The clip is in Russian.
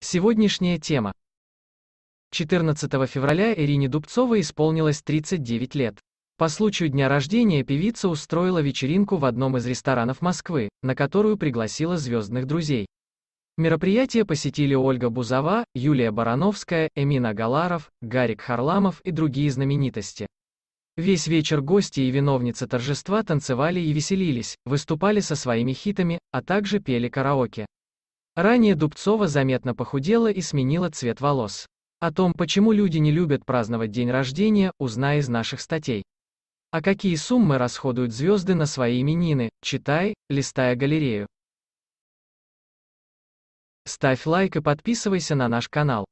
Сегодняшняя тема. 14 февраля Ирине Дубцовой исполнилось 39 лет. По случаю дня рождения певица устроила вечеринку в одном из ресторанов Москвы, на которую пригласила звездных друзей. Мероприятие посетили Ольга Бузова, Юлия Барановская, Эмина Галаров, Гарик Харламов и другие знаменитости. Весь вечер гости и виновницы торжества танцевали и веселились, выступали со своими хитами, а также пели караоке. Ранее Дубцова заметно похудела и сменила цвет волос. О том, почему люди не любят праздновать день рождения, узнай из наших статей. А какие суммы расходуют звезды на свои именины, читай, листая галерею. Ставь лайк и подписывайся на наш канал.